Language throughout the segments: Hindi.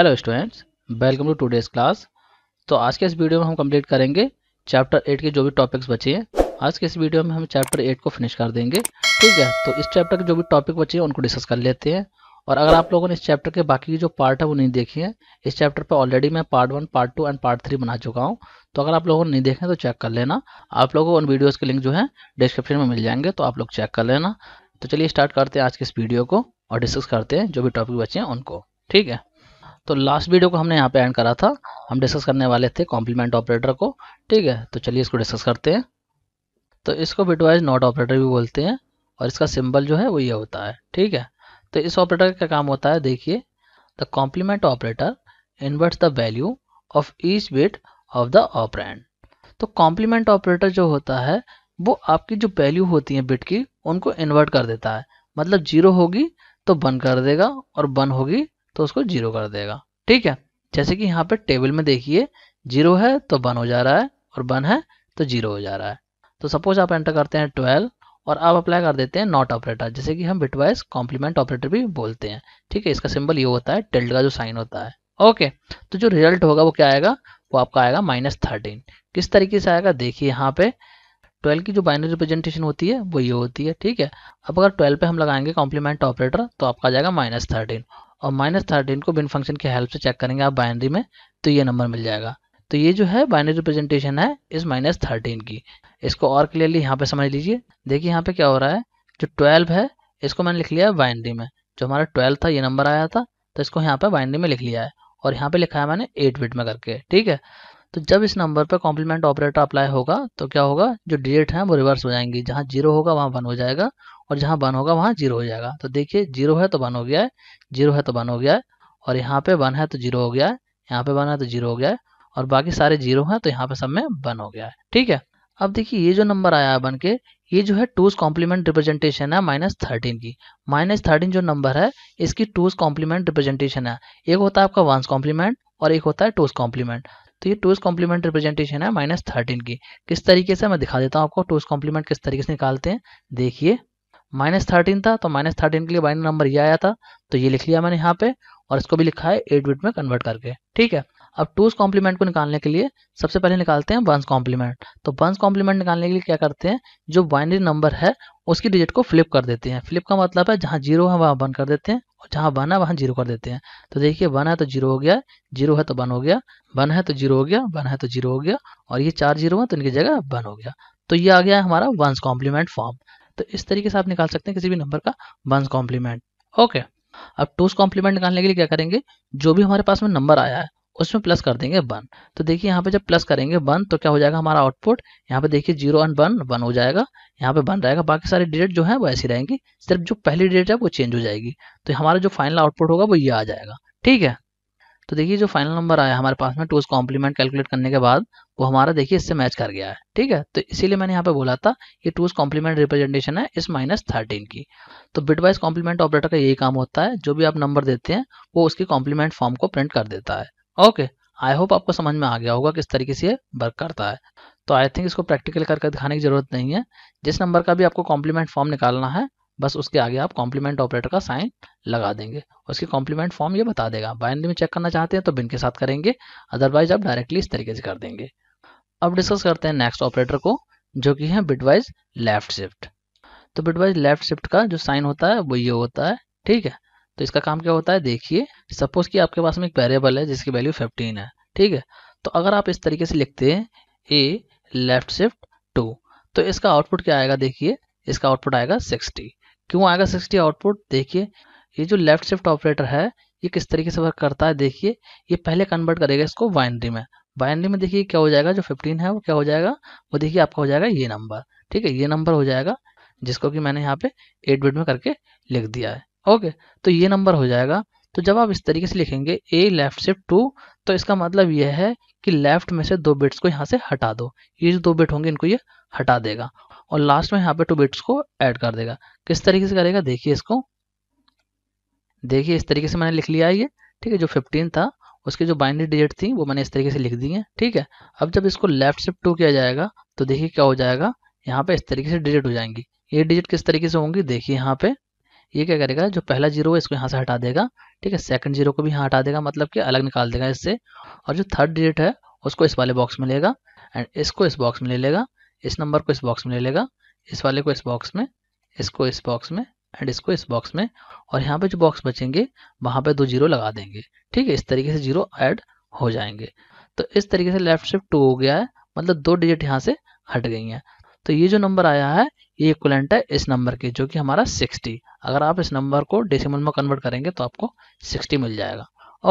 hello students welcome to today's class तो आज के इस वीडियो में हम कंप्लीट करेंगे चैप्टर एट के जो भी टॉपिक्स बचे हैं आज के इस वीडियो में हम चैप्टर एट को फिनिश कर देंगे ठीक है तो इस चैप्टर के जो भी टॉपिक बचे हैं उनको डिस्कस कर लेते हैं और अगर आप लोगों ने इस चैप्टर के बाकी जो पार्ट है वो नहीं देखे हैं इस चैप्टर पर ऑलरेडी मैं part one part two and part three बना चुका हूँ तो अगर आप लोगों ने नहीं देखें तो चेक कर लेना आप लोगों को उन वीडियोज़ के लिंक जो है डिस्क्रिप्शन में मिल जाएंगे तो आप लोग चेक कर लेना तो चलिए स्टार्ट करते हैं आज के इस वीडियो को और डिस्कस करते हैं जो भी टॉपिक बचे हैं उनको ठीक है तो लास्ट वीडियो को हमने यहाँ पे एंड करा था हम डिस्कस करने वाले थे कॉम्प्लीमेंट ऑपरेटर को ठीक है तो चलिए इसको डिस्कस करते हैं तो इसको बिटवाइज नॉट ऑपरेटर भी बोलते हैं और इसका सिंबल जो है वो ये होता है ठीक है तो इस ऑपरेटर का काम होता है देखिए the complement operator inverts the value of each bit of the operand तो कॉम्प्लीमेंट ऑपरेटर जो होता है वो आपकी जो वैल्यू होती है बिट की उनको इन्वर्ट कर देता है मतलब जीरो होगी तो वन कर देगा और वन होगी तो उसको जीरो कर देगा ठीक है जैसे कि यहाँ पे टेबल में देखिए जीरो है तो वन हो जा रहा है और वन है तो जीरो हो जा रहा है तो सपोज आप एंटर करते हैं ट्वेल्व और आप अप्लाई कर देते हैं नॉट ऑपरेटर जैसे कि हम बिटवाइज कॉम्प्लीमेंट ऑपरेटर भी बोलते हैं ठीक है इसका सिंबल ये होता है टेल्ट का जो साइन होता है ओके तो जो रिजल्ट होगा वो क्या आएगा वो आपका आएगा माइनस थर्टीन किस तरीके से आएगा देखिए यहाँ पे ट्वेल्व की जो बाइनरी रिप्रेजेंटेशन होती है वो ये होती है ठीक है अब अगर ट्वेल्व पे हम लगाएंगे कॉम्प्लीमेंट ऑपरेटर तो आपका आ जाएगा माइनस थर्टीन और माइनस थर्टीन को बिन फंक्शन की हेल्प से चेक करेंगे आप बाइनरी में तो ये नंबर मिल जाएगा तो ये जो है बाइनरी रिप्रेजेंटेशन है इस माइनस थर्टीन की इसको और क्लियरली यहाँ पे समझ लीजिए देखिए यहाँ पे क्या हो रहा है जो ट्वेल्व है इसको मैंने लिख लिया है बाइनरी में जो हमारा ट्वेल्व था ये नंबर आया था तो इसको यहाँ पे बाइनरी में लिख लिया है और यहाँ पे लिखा है मैंने एट बिट में करके ठीक है तो जब इस नंबर पर कॉम्प्लीमेंट ऑपरेटर अप्लाई होगा तो क्या होगा जो डिजिट हैं वो रिवर्स हो जाएंगी जहाँ जीरो होगा वहाँ वन हो जाएगा और जहाँ वन होगा वहाँ जीरो हो जाएगा तो देखिए जीरो है तो वन हो गया है जीरो है तो वन हो गया है और यहाँ पे वन है तो जीरो हो गया है यहाँ पे वन है तो जीरो हो गया है और बाकी सारे जीरो हैं तो यहाँ पे सब में वन हो गया है ठीक है अब देखिए ये जो नंबर आया है बन के ये जो है टूज कॉम्प्लीमेंट रिप्रेजेंटेशन है माइनस थर्टीन की माइनस थर्टीन जो नंबर है इसकी टूज कॉम्प्लीमेंट रिप्रेजेंटेशन है एक होता है आपका वंस कॉम्प्लीमेंट और एक होता है टूज कॉम्प्लीमेंट तो ये टूज कॉम्प्लीमेंट रिप्रेजेंटेशन है माइनस थर्टीन की किस तरीके से मैं दिखा देता हूँ आपको टूस कॉम्प्लीमेंट किस तरीके से निकालते हैं देखिए माइनस थर्टीन था तो माइनस थर्टीन के लिए बाइनरी नंबर ये आया था तो ये लिख लिया मैंने यहाँ पे और इसको भी लिखा है एट बिट में कन्वर्ट करके ठीक है अब टूज कॉम्प्लीमेंट को निकालने के लिए सबसे पहले निकालते हैं वंस कॉम्प्लीमेंट तो वंस कॉम्प्लीमेंट निकालने के लिए क्या करते हैं जो बाइनरी नंबर है उसकी डिजिट को फ्लिप कर देते हैं फ्लिप का मतलब है जहाँ जीरो है वहाँ वन कर देते हैं और जहाँ वन है वहाँ जीरो कर देते हैं तो देखिए वन है तो जीरो हो गया जीरो है तो वन हो गया वन है तो जीरो हो गया वन है तो जीरो हो गया और ये चार जीरो है तो इनकी जगह वन हो गया तो ये आ गया है हमारा वंस कॉम्प्लीमेंट फॉर्म तो इस तरीके से आप निकाल सकते हैं किसी भी नंबर का वंस कॉम्प्लीमेंट ओके अब टूज कॉम्प्लीमेंट निकालने के लिए क्या करेंगे जो भी हमारे पास में नंबर आया है उसमें प्लस कर देंगे वन तो देखिए यहाँ पे जब प्लस करेंगे वन तो क्या हो जाएगा हमारा आउटपुट यहाँ पे देखिए जीरो एंड वन वन हो जाएगा यहाँ पे वन रहेगा बाकी सारे डिजिट जो है वो ऐसी रहेंगी सिर्फ जो पहली डिजिट है वो चेंज हो जाएगी तो हमारा जो फाइनल आउटपुट होगा वो ये आ जाएगा ठीक है तो देखिए जो फाइनल नंबर आया हमारे पास में टू कॉम्प्लीमेंट कैलकुलेट करने के बाद वो हमारा देखिए इससे मैच कर गया है ठीक है तो इसीलिए मैंने यहाँ पे बोला था कि टूज कॉम्प्लीमेंट रिप्रेजेंटेशन है इस माइनस थर्टीन की तो बिटवाइज कॉम्प्लीमेंट ऑपरेटर का यही काम होता है जो भी आप नंबर देते हैं वो उसकी कॉम्प्लीमेंट फॉर्म को प्रिंट कर देता है ओके आई होप आपको समझ में आ गया होगा किस तरीके से ये वर्क करता है तो आई थिंक इसको प्रैक्टिकल करके दिखाने की जरूरत नहीं है जिस नंबर का भी आपको कॉम्प्लीमेंट फॉर्म निकालना है बस उसके आगे आप कॉम्प्लीमेंट ऑपरेटर का साइन लगा देंगे उसकी कॉम्प्लीमेंट फॉर्म ये बता देगा बाइनरी में चेक करना चाहते हैं तो बिन के साथ करेंगे अदरवाइज आप डायरेक्टली इस तरीके से कर देंगे अब डिस्कस करते हैं नेक्स्ट ऑपरेटर को जो कि है बिटवाइज लेफ्ट शिफ्ट तो बिटवाइज लेफ्ट शिफ्ट का जो साइन होता है वो ये होता है ठीक है तो इसका काम क्या होता है देखिए सपोज कि आपके पास में एक वेरिएबल है जिसकी वैल्यू फिफ्टीन है ठीक है तो अगर आप इस तरीके से लिखते हैं ए लेफ्ट शिफ्ट टू तो इसका आउटपुट क्या आएगा देखिए इसका आउटपुट आएगा सिक्सटी क्यों आएगा सिक्सटी आउटपुट देखिए ये जो लेफ्ट शिफ्ट ऑपरेटर है ये किस तरीके से वर्क करता है देखिए ये पहले कन्वर्ट करेगा इसको बाइनरी में बाइनरी में देखिए क्या हो जाएगा जो फिफ्टीन है वो क्या हो जाएगा वो देखिए आपका हो जाएगा ये नंबर ठीक है ये नंबर हो जाएगा जिसको कि मैंने यहाँ पे एट बिट में करके लिख दिया है ओके तो ये नंबर हो जाएगा तो जब आप इस तरीके से लिखेंगे ए लेफ्ट शिफ्ट टू तो इसका मतलब यह है कि लेफ्ट में से दो बिट्स को यहाँ से हटा दो ये जो दो बिट होंगे इनको ये हटा देगा और लास्ट में यहाँ पे टू बिट्स को ऐड कर देगा किस तरीके से करेगा देखिए इसको देखिए इस तरीके से मैंने लिख लिया ये ठीक है जो फिफ्टीन था उसकी जो बाइनरी डिजिट थी वो मैंने इस तरीके से लिख दी है ठीक है अब जब इसको लेफ्ट शिफ्ट टू किया जाएगा तो देखिए क्या हो जाएगा यहाँ पे इस तरीके से डिजिट हो जाएंगी ये डिजिट किस तरीके से होंगी देखिए यहाँ पे ये क्या करेगा जो पहला जीरो है इसको यहाँ से हटा देगा ठीक है सेकंड जीरो को भी यहाँ हटा देगा मतलब कि अलग निकाल देगा इससे और जो थर्ड डिजिट है उसको इस वाले बॉक्स में लेगा एंड इसको इस बॉक्स में ले लेगा इस नंबर को इस बॉक्स में ले लेगा इस वाले को इस बॉक्स में इसको इस बॉक्स में एंड इसको इस बॉक्स में और यहाँ पे जो बॉक्स बचेंगे वहाँ पे दो जीरो लगा देंगे ठीक है इस तरीके से जीरो ऐड हो जाएंगे तो इस तरीके से लेफ्ट शिफ्ट टू हो गया है मतलब दो डिजिट यहाँ से हट गई हैं तो ये जो नंबर आया है ये इक्वलेंट है इस नंबर की जो कि हमारा 60 अगर आप इस नंबर को डेसिमल में कन्वर्ट करेंगे तो आपको 60 मिल जाएगा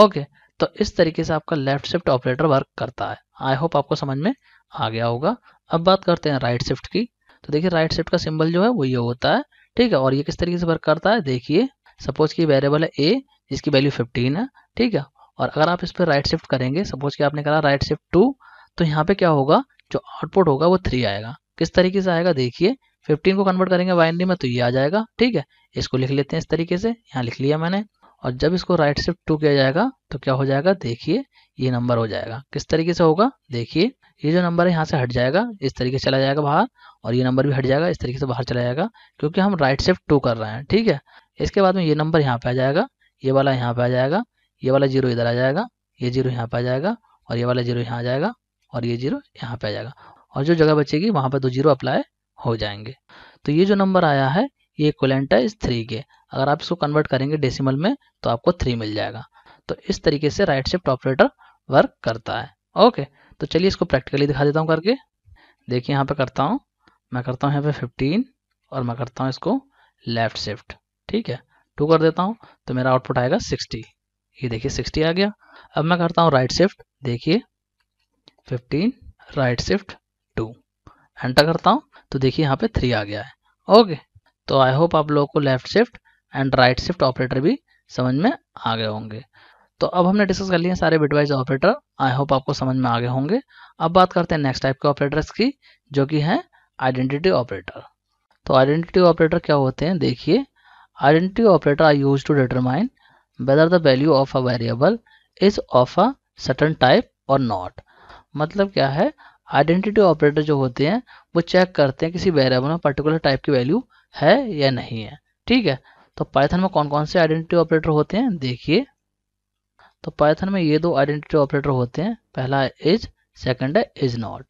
ओके तो इस तरीके से आपका लेफ्ट शिफ्ट ऑपरेटर वर्क करता है आई होप आपको समझ में आ गया होगा अब बात करते हैं राइट शिफ्ट की तो देखिए राइट शिफ्ट का सिंबल जो है वो ये होता है ठीक है और ये किस तरीके से वर्क करता है देखिए सपोज की वेरिएबल है ए जिसकी वैल्यू 15 है ठीक है और अगर आप इस पर राइट शिफ्ट करेंगे सपोज कि आपने करा राइट शिफ्ट टू तो यहाँ पे क्या होगा जो आउटपुट होगा वो थ्री आएगा किस तरीके से आएगा देखिए फिफ्टीन को कन्वर्ट करेंगे बाइनरी में तो ये आ जाएगा ठीक है इसको लिख लेते हैं इस तरीके से यहाँ लिख लिया मैंने और जब इसको राइट शिफ्ट टू किया जाएगा तो क्या हो जाएगा देखिए ये नंबर हो जाएगा किस तरीके से होगा देखिए ये जो नंबर है यहाँ से हट जाएगा इस तरीके से चला जाएगा बाहर और ये नंबर भी हट जाएगा इस तरीके से बाहर चला जाएगा क्योंकि हम राइट शिफ्ट टू कर रहे हैं ठीक है इसके बाद में ये नंबर यहाँ पे आ जाएगा ये वाला यहाँ पे आ जाएगा ये वाला जीरो इधर आ जाएगा ये जीरो यहाँ पे आ जाएगा और ये वाला जीरो यहाँ आ जाएगा और ये जीरो यहाँ पे आ जाएगा और जो जगह बचेगी वहाँ पर दो जीरो अप्लाई हो जाएंगे तो ये जो नंबर आया है ये इक्वलेंट है इस थ्री के अगर आप इसको कन्वर्ट करेंगे डेसिमल में तो आपको थ्री मिल जाएगा तो इस तरीके से राइट शिफ्ट ऑपरेटर वर्क करता है ओके तो चलिए इसको प्रैक्टिकली दिखा देता हूँ करके देखिए यहाँ पे करता हूँ मैं करता हूँ यहाँ पे फिफ्टीन और मैं करता हूँ इसको लेफ्ट शिफ्ट ठीक है टू कर देता हूँ तो मेरा आउटपुट आएगा सिक्सटी ये देखिए सिक्सटी आ गया अब मैं करता हूँ राइट शिफ्ट देखिए फिफ्टीन राइट शिफ्ट एंटर करता हूँ तो देखिए यहाँ पे थ्री आ गया है ओके तो आई होप आप लोगों को left shift and right shift operator भी समझ में आ गए होंगे तो अब हमने डिस्कस कर लिए सारे बिटवाइज ऑपरेटर आई होप आपको समझ में आ गए होंगे अब बात करते हैं नेक्स्ट टाइप के ऑपरेटर्स की जो कि है आइडेंटिटी ऑपरेटर तो आइडेंटिटी ऑपरेटर क्या होते हैं देखिए identity operator I use to determine whether the value of a variable is of a certain type और नॉट मतलब क्या है आइडेंटिटी ऑपरेटर जो होते हैं वो चेक करते हैं किसी वेरिएबल में पर्टिकुलर टाइप की वैल्यू है या नहीं है ठीक है तो पाइथन में कौन कौन से आइडेंटिटी ऑपरेटर होते हैं देखिए तो पाइथन में ये दो आइडेंटिटी ऑपरेटर होते हैं पहला है इज सेकेंड है इज नॉट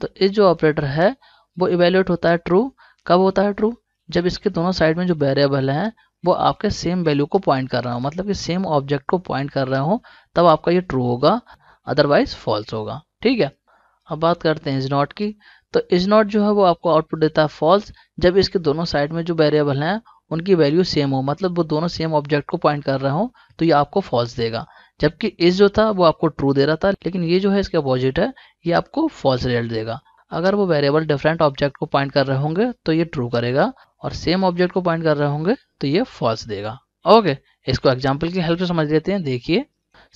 तो इज जो ऑपरेटर है वो इवेल्यूएट होता है ट्रू कब होता है ट्रू जब इसके दोनों साइड में जो वेरिएबल हैं वो आपके सेम वैल्यू को पॉइंट कर रहा हो मतलब कि सेम ऑब्जेक्ट को पॉइंट कर रहा हो तब आपका ये ट्रू होगा अदरवाइज फॉल्स होगा ठीक है अब बात करते हैं इज नॉट की तो इज नॉट जो है वो आपको आउटपुट देता है फॉल्स जब इसके दोनों साइड में जो वेरिएबल हैं उनकी वैल्यू सेम हो मतलब वो दोनों सेम ऑब्जेक्ट को पॉइंट कर रहे हो तो ये आपको फॉल्स देगा जबकि इज जो था वो आपको ट्रू दे रहा था लेकिन ये जो है इसके अपोजिट है ये आपको फॉल्स रिजल्ट देगा अगर वो वेरिएबल डिफरेंट ऑब्जेक्ट को पॉइंट कर रहे होंगे तो ये ट्रू करेगा और सेम ऑब्जेक्ट को पॉइंट कर रहे होंगे तो ये फॉल्स देगा ओके इसको एग्जाम्पल की हेल्प से समझ लेते हैं देखिए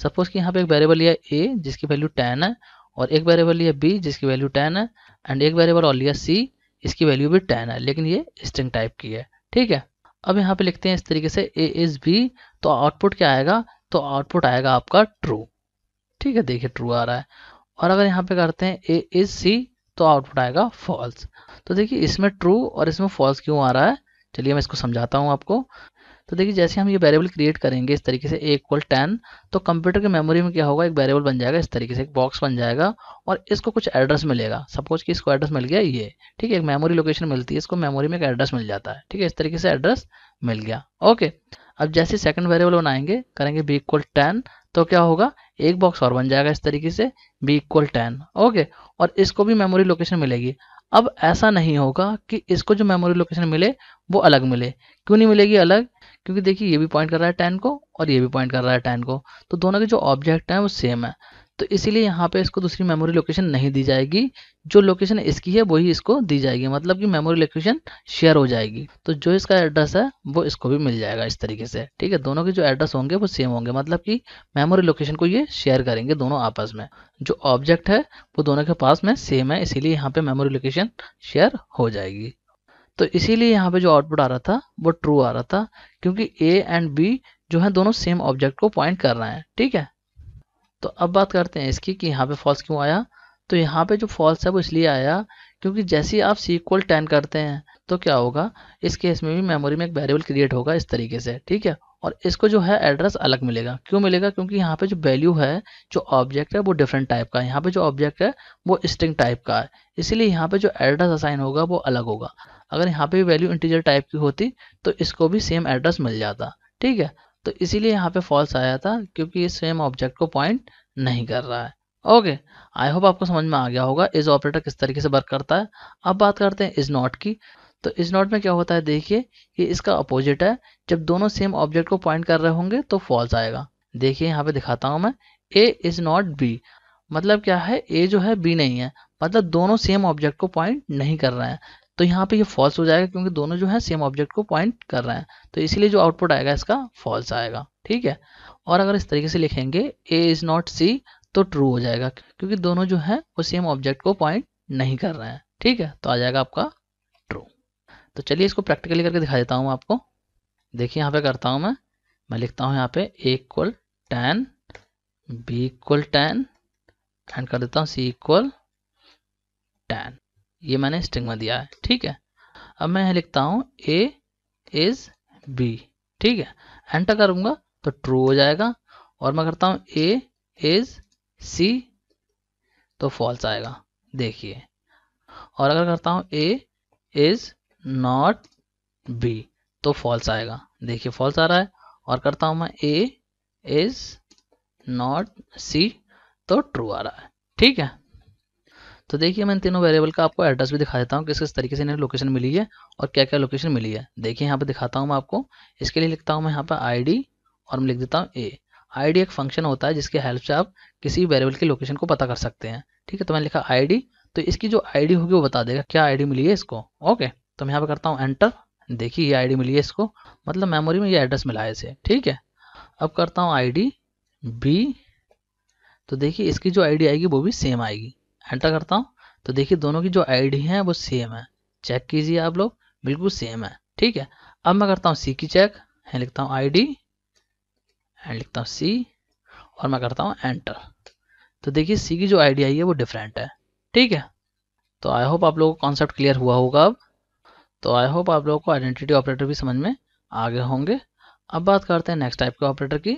सपोज कि यहाँ पे एक वेरिएबल है ए जिसकी वैल्यू टेन है और एक वेरिएबल लिया बी जिसकी वैल्यू टेन है एंड एक वेरिएबल और लिया सी इसकी वैल्यू भी टेन है लेकिन ये स्ट्रिंग टाइप की है ठीक है अब यहाँ पे लिखते हैं इस तरीके से ए इज बी तो आउटपुट क्या आएगा तो आउटपुट आएगा आपका ट्रू ठीक है देखिए ट्रू आ रहा है और अगर यहाँ पे करते हैं ए इज सी तो आउटपुट आएगा फॉल्स तो देखिए इसमें ट्रू और इसमें फॉल्स क्यों आ रहा है चलिए मैं इसको समझाता हूँ आपको तो देखिए जैसे हम ये वेरेबल क्रिएट करेंगे इस तरीके से ए इक्वल टेन तो कंप्यूटर के मेमोरी में क्या होगा एक वेरेबल बन जाएगा इस तरीके से एक बॉक्स बन जाएगा और इसको कुछ एड्रेस मिलेगा सपोज कि इसको एड्रेस मिल गया ये ठीक है एक मेमोरी लोकेशन मिलती है इसको मेमोरी में एक एड्रेस मिल जाता है ठीक है इस तरीके से एड्रेस मिल गया ओके अब जैसे सेकंड वेरेबल बनाएंगे करेंगे बी इक्वल टेन तो क्या होगा एक बॉक्स और बन जाएगा इस तरीके से बी इक्वल टेन ओके और इसको भी मेमोरी लोकेशन मिलेगी अब ऐसा नहीं होगा कि इसको जो मेमोरी लोकेशन मिले वो अलग मिले क्यों नहीं मिलेगी अलग क्योंकि देखिए ये भी पॉइंट कर रहा है टेन को और ये भी पॉइंट कर रहा है टेन को तो दोनों के जो ऑब्जेक्ट हैं वो सेम है तो इसीलिए यहाँ पे इसको दूसरी मेमोरी लोकेशन नहीं दी जाएगी जो लोकेशन इसकी है वही इसको दी जाएगी मतलब कि मेमोरी लोकेशन शेयर हो जाएगी तो जो इसका एड्रेस है वो इसको भी मिल जाएगा इस तरीके से ठीक है दोनों के जो एड्रेस होंगे वो सेम होंगे मतलब कि मेमोरी लोकेशन को ये शेयर करेंगे दोनों आपस में जो ऑब्जेक्ट है वो दोनों के पास में सेम है इसीलिए यहाँ पे मेमोरी लोकेशन शेयर हो जाएगी तो इसीलिए यहाँ पे जो आउटपुट आ रहा था वो ट्रू आ रहा था क्योंकि ए एंड बी जो है दोनों सेम ऑब्जेक्ट को पॉइंट कर रहे हैं ठीक है तो अब बात करते हैं इसकी कि यहाँ पे फॉल्स क्यों आया तो यहाँ पे जो फॉल्स है वो इसलिए आया क्योंकि जैसे ही आप सीक्वल टेन करते हैं तो क्या होगा इस केस में भी मेमोरी में एक वेरिएबल क्रिएट होगा इस तरीके से ठीक है और इसको जो है एड्रेस अलग मिलेगा क्यों मिलेगा क्योंकि यहाँ पे जो वैल्यू है जो ऑब्जेक्ट है वो डिफरेंट टाइप का है यहाँ पे जो ऑब्जेक्ट है वो स्ट्रिंग टाइप का है इसीलिए यहाँ पे जो एड्रेस असाइन होगा वो अलग होगा अगर यहाँ पे वैल्यू इंटीजर टाइप की होती तो इसको भी सेम एड्रेस मिल जाता ठीक है तो इसीलिए यहाँ पे फॉल्स आया था क्योंकि ये सेम ऑब्जेक्ट को पॉइंट नहीं कर रहा है ओके आई होप आपको समझ में आ गया होगा इज ऑपरेटर किस तरीके से वर्क करता है अब बात करते हैं इज नॉट की तो इस नोट में क्या होता है देखिए ये इसका अपोजिट है जब दोनों सेम ऑब्जेक्ट को पॉइंट कर रहे होंगे तो फॉल्स आएगा देखिए यहाँ पे दिखाता हूँ मैं ए इज नॉट बी मतलब क्या है ए जो है बी नहीं है मतलब दोनों सेम ऑब्जेक्ट को पॉइंट नहीं कर रहे हैं तो यहाँ पे ये फॉल्स हो जाएगा क्योंकि दोनों जो है सेम ऑब्जेक्ट को पॉइंट कर रहे हैं तो इसीलिए जो आउटपुट आएगा इसका फॉल्स आएगा ठीक है और अगर इस तरीके से लिखेंगे ए इज नॉट सी तो ट्रू हो जाएगा क्योंकि दोनों जो है वो सेम ऑब्जेक्ट को पॉइंट नहीं कर रहे हैं ठीक है तो आ जाएगा आपका तो चलिए इसको प्रैक्टिकली करके दिखा देता हूँ आपको देखिए यहाँ पे करता हूँ मैं मैं लिखता हूँ यहाँ पे a equal ten b equal ten and कर देता हूँ सी इक्वल टेन ये मैंने स्ट्रिंग में दिया है ठीक है अब मैं यहाँ लिखता हूँ ए इज बी ठीक है एंटर करूँगा तो ट्रू हो जाएगा और मैं करता हूँ ए इज सी तो फॉल्स आएगा देखिए और अगर करता हूँ ए इज नॉट बी तो फॉल्स आएगा देखिए फॉल्स आ रहा है और करता हूं मैं ए इज नॉट सी तो ट्रू आ रहा है ठीक है तो देखिए मैं इन तीनों वेरिएबल का आपको एड्रेस भी दिखा देता हूँ किस किस तरीके से इन्हें लोकेशन मिली है और क्या क्या लोकेशन मिली है देखिए यहाँ पे दिखाता हूँ मैं आपको इसके लिए लिखता हूँ मैं यहाँ पे आईडी और मैं लिख देता हूँ ए आईडी एक फंक्शन होता है जिसके हेल्प से आप किसी वेरिएबल की लोकेशन को पता कर सकते हैं ठीक है तो मैंने लिखा आई तो इसकी जो आई होगी वो बता देगा क्या आई मिली है इसको ओके तो मैं यहाँ पर करता हूँ एंटर देखिए ये आईडी मिली है इसको मतलब मेमोरी में ये एड्रेस मिला है इसे ठीक है अब करता हूँ आईडी बी तो देखिए इसकी जो आईडी आएगी वो भी सेम आएगी एंटर करता हूँ तो देखिए दोनों की जो आईडी है वो सेम है चेक कीजिए आप लोग बिल्कुल सेम है ठीक है अब मैं करता हूँ सी की चेक है लिखता हूँ आई डी लिखता हूँ सी और मैं करता हूँ एंटर तो देखिए सी की जो आईडी आई है वो डिफरेंट है ठीक है तो आई होप आप लोगों को कॉन्सेप्ट क्लियर हुआ होगा अब तो आई होप आप लोगों को आइडेंटिटी ऑपरेटर भी समझ में आ गए होंगे अब बात करते हैं नेक्स्ट टाइप के ऑपरेटर की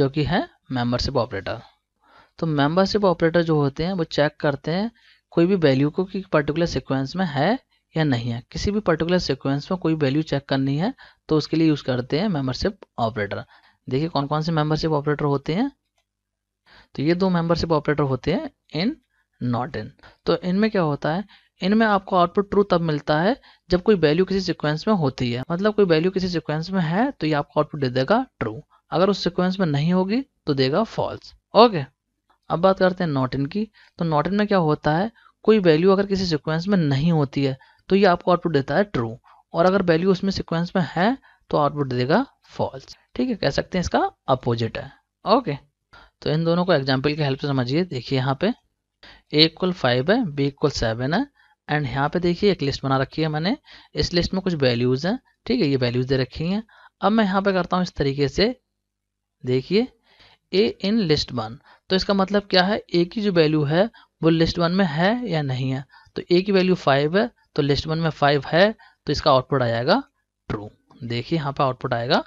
जो कि है मेंबरशिप ऑपरेटर तो मेंबरशिप ऑपरेटर जो होते हैं वो चेक करते हैं कोई भी वैल्यू को कि पर्टिकुलर सिक्वेंस में है या नहीं है किसी भी पर्टिकुलर सिक्वेंस में कोई वैल्यू चेक करनी है तो उसके लिए यूज़ करते हैं मेंबरशिप ऑपरेटर देखिए कौन कौन से मेंबरशिप ऑपरेटर होते हैं तो ये दो मेंबरशिप ऑपरेटर होते हैं इन नॉट इन तो इनमें क्या होता है इनमें आपको आउटपुट ट्रू तब मिलता है जब कोई वैल्यू किसी सिक्वेंस में होती है मतलब कोई वैल्यू किसी सिक्वेंस में है तो ये आपको आउटपुट दे देगा ट्रू अगर उस सिक्वेंस में नहीं होगी तो देगा फॉल्स ओके अब बात करते हैं नॉट इन की तो नॉट इन में क्या होता है कोई वैल्यू अगर किसी सिक्वेंस में नहीं होती है तो ये आपको आउटपुट देता है ट्रू और अगर वैल्यू उसमें सिक्वेंस में है तो आउटपुट देगा फॉल्स ठीक है कह सकते हैं इसका अपोजिट है ओके तो इन दोनों को एग्जाम्पल की हेल्प से समझिए देखिए यहाँ पे ए इक्वल फाइव है बी इक्वल सेवन है एंड यहाँ पे देखिए एक लिस्ट बना रखी है मैंने इस लिस्ट में कुछ वैल्यूज़ हैं ठीक है ये वैल्यूज़ दे रखी हैं अब मैं यहाँ पे करता हूँ इस तरीके से देखिए ए इन लिस्ट वन तो इसका मतलब क्या है ए की जो वैल्यू है वो लिस्ट वन में है या नहीं है तो ए की वैल्यू फाइव है तो लिस्ट वन में फाइव है तो इसका आउटपुट आ जाएगा ट्रू देखिए यहाँ पे आउटपुट आएगा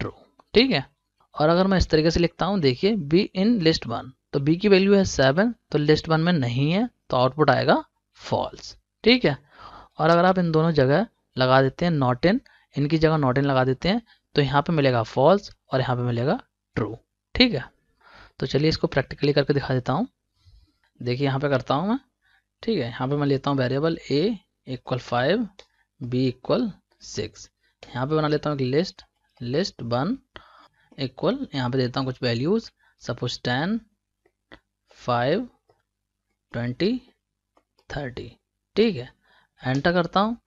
ट्रू ठीक है और अगर मैं इस तरीके से लिखता हूँ देखिए बी इन लिस्ट वन तो बी की वैल्यू है सेवन तो लिस्ट वन में नहीं है तो आउटपुट आएगा फॉल्स ठीक है और अगर आप इन दोनों जगह लगा देते हैं नॉट इन इनकी जगह नॉट इन लगा देते हैं तो यहाँ पे मिलेगा फॉल्स और यहाँ पे मिलेगा ट्रू ठीक है तो चलिए इसको प्रैक्टिकली करके दिखा देता हूँ देखिए यहाँ पे करता हूँ मैं ठीक है यहाँ पे मैं लेता हूँ variable a equal five b equal six यहाँ पे बना लेता हूँ एक लिस्ट लिस्ट वन इक्वल यहाँ पे देता हूँ कुछ values suppose ten five twenty thirty ठीक है एंटर करता हूँ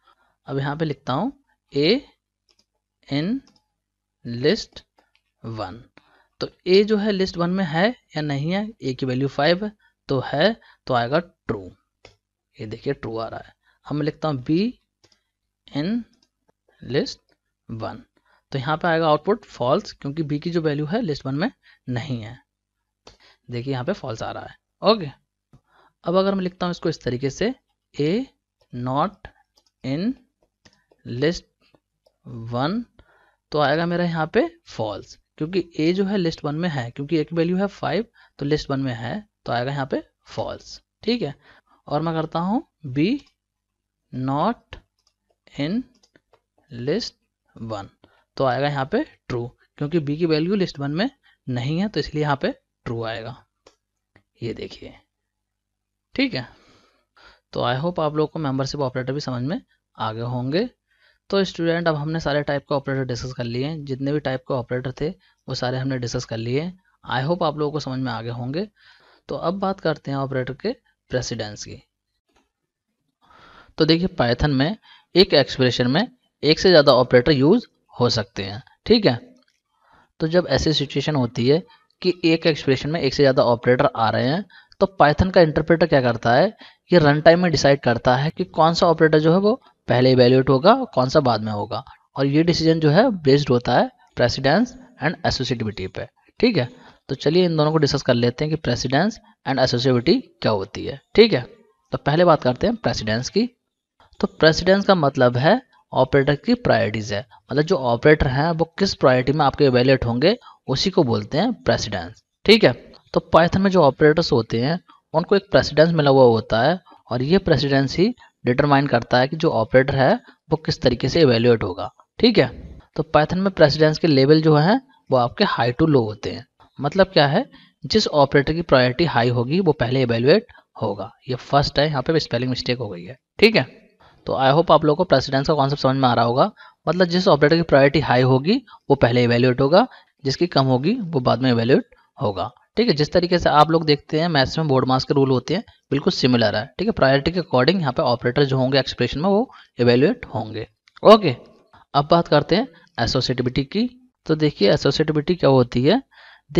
अब यहाँ पे लिखता हूँ ए इन लिस्ट वन तो ए जो है लिस्ट वन में है या नहीं है ए की वैल्यू फाइव है तो है तो आएगा ट्रू ये देखिए ट्रू आ रहा है अब मैं लिखता हूँ बी इन लिस्ट वन तो यहाँ पे आएगा आउटपुट फॉल्स क्योंकि बी की जो वैल्यू है लिस्ट वन में नहीं है देखिए यहाँ पे फॉल्स आ रहा है ओके अब अगर मैं लिखता हूँ इसको इस तरीके से a not in list one तो आएगा मेरा यहाँ पे फॉल्स क्योंकि ए जो है लिस्ट वन में है क्योंकि एक वैल्यू है फाइव तो लिस्ट वन में है तो आएगा यहाँ पे फॉल्स ठीक है और मैं करता हूँ b not in list one तो आएगा यहाँ पे ट्रू क्योंकि बी की वैल्यू लिस्ट वन में नहीं है तो इसलिए यहाँ पे ट्रू आएगा ये देखिए ठीक है तो आई होप आप लोग को मेंबरशिप ऑपरेटर भी समझ में आ गए होंगे तो स्टूडेंट अब हमने सारे टाइप के ऑपरेटर डिस्कस कर लिए हैं जितने भी टाइप के ऑपरेटर थे वो सारे हमने डिस्कस कर लिए हैं आई होप आप लोगों को समझ में आ गए होंगे तो अब बात करते हैं ऑपरेटर के प्रेसिडेंस की तो देखिए पाइथन में एक एक्सप्रेशन में एक से ज़्यादा ऑपरेटर यूज़ हो सकते हैं ठीक है तो जब ऐसी सिचुएशन होती है कि एक एक्सप्रेशन में एक से ज़्यादा ऑपरेटर आ रहे हैं तो पाइथन का इंटरप्रेटर क्या करता है ये रन टाइम में डिसाइड करता है कि कौन सा ऑपरेटर जो है वो पहले इवेल्यूएट होगा और कौन सा बाद में होगा और ये डिसीजन जो है बेस्ड होता है प्रेसिडेंस एंड एसोसिएटिविटी पे ठीक है तो चलिए इन दोनों को डिस्कस कर लेते हैं कि प्रेसिडेंस एंड एसोसिएटिविटी क्या होती है ठीक है तो पहले बात करते हैं प्रेसिडेंस की तो प्रेसिडेंस का मतलब है ऑपरेटर की प्रायोरिटीज़ है मतलब जो ऑपरेटर हैं वो किस प्रायोरिटी में आपके इवेल्यूएट होंगे उसी को बोलते हैं प्रेसिडेंस ठीक है तो पाइथन में जो ऑपरेटर्स होते हैं उनको एक प्रेसिडेंस मिला हुआ होता है और ये प्रेसिडेंस ही डिटरमाइन करता है कि जो ऑपरेटर है वो किस तरीके से इवेल्युएट होगा ठीक है तो पाइथन में प्रेसिडेंस के लेवल जो हैं वो आपके हाई टू लो होते हैं मतलब क्या है जिस ऑपरेटर की प्रायोरिटी हाई होगी वो पहले इवेल्युएट होगा ये फर्स्ट है यहाँ पे स्पेलिंग मिस्टेक हो गई है ठीक है तो आई होप आप लोगों को प्रेसिडेंस का कॉन्सेप्ट समझ में आ रहा होगा मतलब जिस ऑपरेटर की प्रायोरिटी हाई होगी वो पहले एवेल्यूएट होगा जिसकी कम होगी वो बाद में एवेल्यूएट होगा ठीक है जिस तरीके से आप लोग देखते हैं मैथ्स में बोर्ड मार्क्स के रूल होते हैं बिल्कुल सिमिलर है ठीक है प्रायोरिटी के अकॉर्डिंग यहाँ पे ऑपरेटर जो होंगे एक्सप्रेशन में वो एवेल्युएट होंगे ओके अब बात करते हैं एसोसिएटिविटी की तो देखिए एसोसिएटिविटी क्या होती है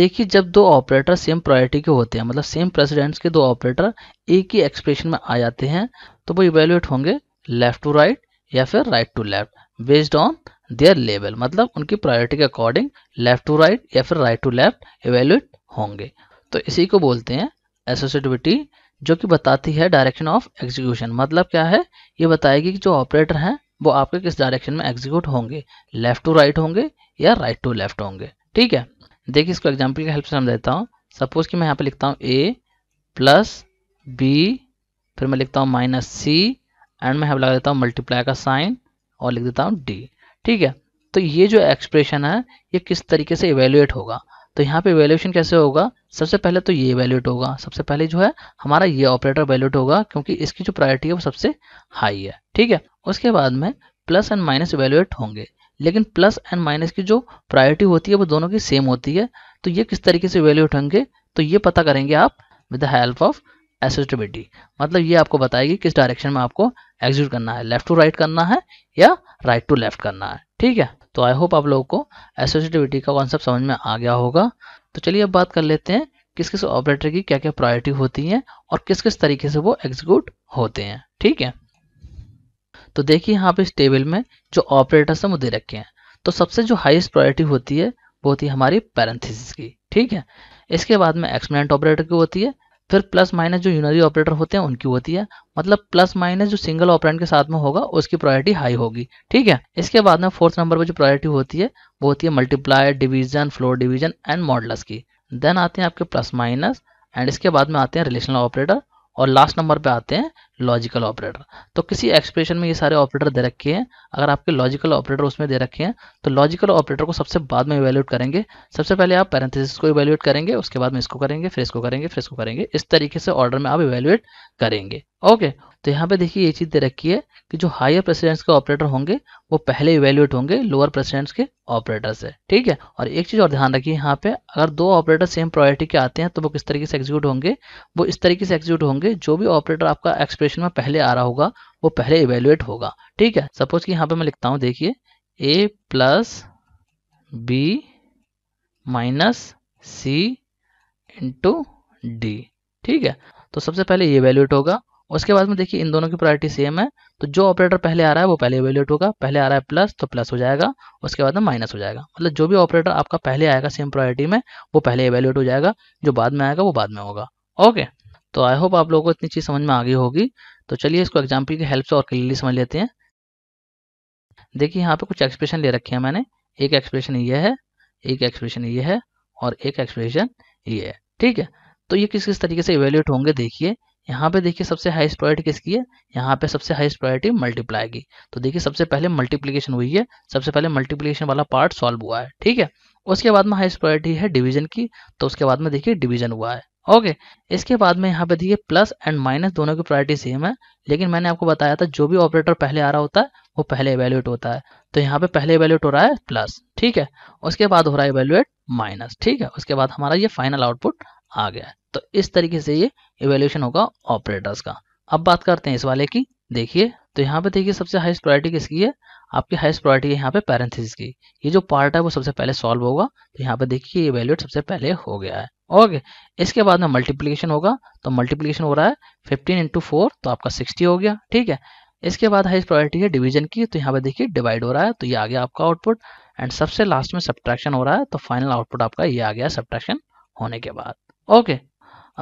देखिए जब दो ऑपरेटर सेम प्रायोरिटी के होते हैं मतलब सेम प्रेसिडेंट्स के दो ऑपरेटर एक ही एक्सप्रेशन में आ जाते हैं तो वो इवेल्युएट होंगे लेफ्ट टू राइट या फिर right to left based on their level मतलब उनकी प्रायोरिटी के अकॉर्डिंग लेफ्ट टू राइट या फिर राइट टू लेफ्ट इवेल्युएट होंगे तो इसी को बोलते हैं एसोसिएटिविटी जो कि बताती है डायरेक्शन ऑफ एग्जीक्यूशन मतलब क्या है ये बताएगी कि जो ऑपरेटर हैं वो आपके किस डायरेक्शन में एग्जीक्यूट होंगे लेफ्ट टू राइट होंगे या राइट टू लेफ्ट होंगे ठीक है देखिए इसको एग्जाम्पल की हेल्प से हम देता हूँ सपोज कि मैं यहाँ पर लिखता हूँ ए प्लस बी फिर मैं लिखता हूँ माइनस सी एंड मैं यहाँ लगा देता हूँ मल्टीप्लाई का साइन और लिख देता हूँ डी ठीक है तो ये जो एक्सप्रेशन है ये किस तरीके से इवेल्युएट होगा तो यहाँ पे वैल्यूएशन कैसे होगा सबसे पहले तो ये वैल्यूट होगा सबसे पहले जो है हमारा ये ऑपरेटर वैल्यूट होगा क्योंकि इसकी जो प्रायोरिटी है वो सबसे हाई है ठीक है उसके बाद में प्लस एंड माइनस वैल्यूएट होंगे लेकिन प्लस एंड माइनस की जो प्रायोरिटी होती है वो दोनों की सेम होती है तो ये किस तरीके से वैल्यूएट होंगे तो ये पता करेंगे आप विद द हेल्प ऑफ एसिस्टिबिलिटी मतलब ये आपको बताएगी किस डायरेक्शन में आपको एग्जीक्यूट करना है लेफ्ट टू राइट करना है या राइट टू लेफ्ट करना है ठीक है तो आई होप आप लोगों को एसोसिएटिविटी का कॉन्सेप्ट समझ में आ गया होगा तो चलिए अब बात कर लेते हैं किस किस ऑपरेटर की क्या क्या प्रायोरिटी होती है और किस किस तरीके से वो एग्जीक्यूट होते हैं ठीक है तो देखिए यहाँ पे इस टेबल में जो ऑपरेटर्स हैं वो दे रखे हैं तो सबसे जो हाईएस्ट प्रायोरिटी होती है वो होती है हमारी पैरेंथिस की ठीक है इसके बाद में एक्सप्लेनेंट ऑपरेटर की होती है फिर प्लस माइनस जो यूनरी ऑपरेटर होते हैं उनकी होती है मतलब प्लस माइनस जो सिंगल ऑपरेंट के साथ में होगा उसकी प्रायोरिटी हाई होगी ठीक है इसके बाद में फोर्थ नंबर पर जो प्रायोरिटी होती है वो होती है multiply division floor division and modulus की देन आते हैं आपके प्लस माइनस एंड इसके बाद में आते हैं रिलेशनल ऑपरेटर और लास्ट नंबर पे आते हैं लॉजिकल ऑपरेटर तो किसी एक्सप्रेशन में ये सारे ऑपरेटर दे रखे हैं अगर आपके लॉजिकल ऑपरेटर उसमें दे रखे हैं तो लॉजिकल ऑपरेटर को सबसे बाद में इवेल्यूट करेंगे सबसे पहले आप पैरेंथेसिस को इवेल्यूट करेंगे उसके बाद में इसको करेंगे फिर इसको करेंगे फिर इसको करेंगे इस तरीके से ऑर्डर में आप इवेल्यूएट करेंगे ओके तो यहाँ पे देखिए ये चीज़ दे रखी है कि जो हायर प्रेसिडेंस के ऑपरेटर होंगे वो पहले इवेल्यूएट होंगे लोअर प्रेसिडेंट्स के ऑपरेटर से ठीक है और एक चीज़ और ध्यान रखिए यहाँ पे अगर दो ऑपरेटर सेम प्रायोरिटी के आते हैं तो वो किस तरीके से एग्जीक्यूट होंगे वो इस तरीके से एग्जीक्यूट होंगे जो भी ऑपरेटर आपका एक्सप्रेस एक्सप्रेशन में पहले आ रहा होगा वो पहले इवेल्युएट होगा ठीक है सपोज कि यहाँ पे मैं लिखता हूँ देखिए a plus b minus c into d ठीक है तो सबसे पहले ये वैल्यूएट होगा उसके बाद में देखिए इन दोनों की प्रायोरिटी सेम है तो जो ऑपरेटर पहले आ रहा है वो पहले वैल्यूएट होगा पहले आ रहा है प्लस तो प्लस हो जाएगा उसके बाद में माइनस हो जाएगा मतलब जो भी ऑपरेटर आपका पहले आएगा सेम प्रायोरिटी में वो पहले इवेल्युएट हो जाएगा जो बाद में आएगा वो बाद में होगा ओके तो आई होप आप लोगों को इतनी चीज़ समझ में आ गई होगी तो चलिए इसको एग्जाम्पल की हेल्प से और क्लियरली समझ लेते हैं देखिए यहाँ पे कुछ एक्सप्रेशन ले रखे हैं मैंने एक एक्सप्रेशन ये है एक एक्सप्रेशन ये है और एक एक्सप्रेशन ये है ठीक है तो ये किस किस तरीके से इवेल्यूएट होंगे देखिए यहाँ पे देखिए सबसे हाईस्ट प्रायोरिटी किसकी है यहाँ पे सबसे हाईस्ट प्रायोरिटी मल्टीप्लाई की तो देखिए सबसे पहले मल्टीप्लीकेशन हुई है सबसे पहले मल्टीप्लीकेशन वाला पार्ट सॉल्व हुआ है ठीक है उसके बाद में हाईस्ट प्रायोरिटी है डिवीजन की तो उसके बाद में देखिए डिवीजन हुआ है ओके इसके बाद में यहाँ पे देखिए प्लस एंड माइनस दोनों की प्रायोरिटी सेम है लेकिन मैंने आपको बताया था जो भी ऑपरेटर पहले आ रहा होता है वो पहले इवेल्युएट होता है तो यहाँ पे पहले इवेल्युएट हो रहा है प्लस ठीक है उसके बाद हो रहा है इवेल्युएट माइनस ठीक है उसके बाद हमारा ये फाइनल आउटपुट आ गया है तो इस तरीके से ये इवेल्युएशन होगा ऑपरेटर्स का अब बात करते हैं इस वाले की देखिए तो यहाँ पे देखिए सबसे हाईस्ट प्रायोरिटी किसकी है आपकी हाईस्ट प्रायोरिटी है यहाँ पे पैरेंथिस की ये जो पार्ट है वो सबसे पहले सॉल्व होगा तो यहाँ पे देखिए ये वैल्यूएट सबसे पहले हो गया है ओके इसके बाद में मल्टीप्लीकेशन होगा तो मल्टीप्लीकेशन हो रहा है फिफ्टीन इंटू फोर तो आपका सिक्सटी हो गया ठीक है इसके बाद हाइस प्रायोरिटी है डिवीजन की तो यहाँ पे देखिए डिवाइड हो रहा है तो ये आ गया आपका आउटपुट एंड सबसे लास्ट में सब्ट्रैक्शन हो रहा है तो फाइनल आउटपुट आपका ये आ गया सब्ट्रैक्शन होने के बाद ओके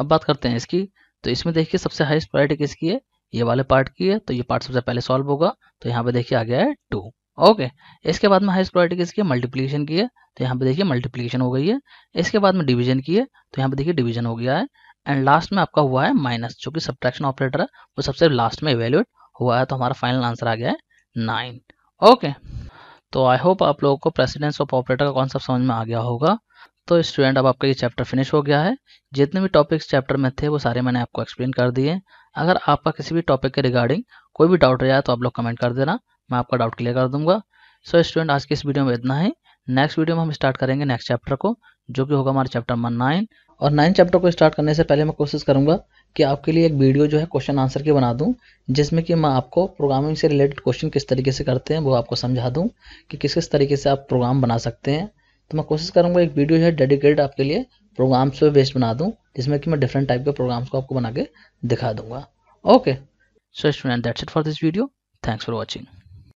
अब बात करते हैं इसकी तो इसमें देखिए सबसे हाइस्ट प्रायोरिटी किसकी है ये वाले पार्ट की है तो ये पार्ट सबसे पहले सॉल्व होगा तो यहाँ पे देखिए आ गया है टू ओके इसके बाद में हाईस्ट प्रायोरिटी किसकी है मल्टीप्लीकेशन की है तो यहाँ पे देखिए मल्टीप्लीकेशन हो गई है इसके बाद में डिवीजन की है तो यहाँ पे देखिए डिवीजन हो गया है एंड लास्ट में आपका हुआ है माइनस जो कि सब्ट्रैक्शन ऑपरेटर है वो सबसे लास्ट में इवेल्युएट हुआ है तो हमारा फाइनल आंसर आ गया है नाइन ओके तो आई होप आप लोगों को प्रेसिडेंस ऑफ ऑपरेटर का कॉन्सेप्ट समझ में आ गया होगा तो स्टूडेंट अब आपका ये चैप्टर फिनिश हो गया है जितने भी टॉपिक्स चैप्टर में थे वो सारे मैंने आपको एक्सप्लेन कर दिए अगर आपका किसी भी टॉपिक के रिगार्डिंग कोई भी डाउट रहा तो आप लोग कमेंट कर देना मैं आपका डाउट क्लियर कर दूंगा सो so, स्टूडेंट आज के इस वीडियो में इतना है नेक्स्ट वीडियो में हम स्टार्ट करेंगे नेक्स्ट चैप्टर को जो कि होगा हमारा चैप्टर नंबर नाइन और नाइन चैप्टर को स्टार्ट करने से पहले मैं कोशिश करूंगा कि आपके लिए एक वीडियो जो है क्वेश्चन आंसर की बना दूं जिसमें कि मैं आपको प्रोग्रामिंग से रिलेटेड क्वेश्चन किस तरीके से करते हैं वो आपको समझा दूं कि किस किस तरीके से आप प्रोग्राम बना सकते हैं तो मैं कोशिश करूंगा एक वीडियो जो है डेडिकेटेड आपके लिए प्रोग्राम्स पे बेस्ड बना दूँ जिसमें कि मैं डिफरेंट टाइप के प्रोग्राम्स को आपको बना के दिखा दूंगा okay so student that's it for this video thanks for watching